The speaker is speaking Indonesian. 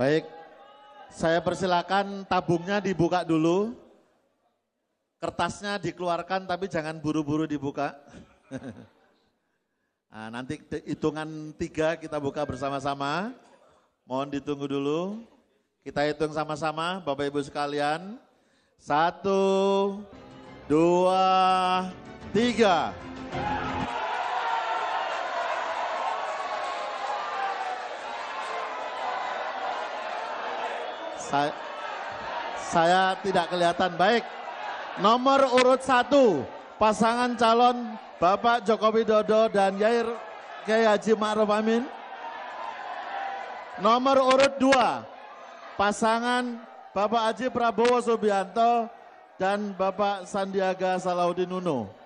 Baik, saya persilakan tabungnya dibuka dulu. Kertasnya dikeluarkan tapi jangan buru-buru dibuka. Nah, nanti hitungan tiga kita buka bersama-sama. Mohon ditunggu dulu. Kita hitung sama-sama Bapak Ibu sekalian. Satu, dua, tiga. Tiga. Saya, saya tidak kelihatan baik. Nomor urut satu, pasangan calon Bapak Joko Widodo dan Yair Kiai Haji Ma'ruf Amin. Nomor urut dua, pasangan Bapak Haji Prabowo Subianto dan Bapak Sandiaga Salahuddin Uno.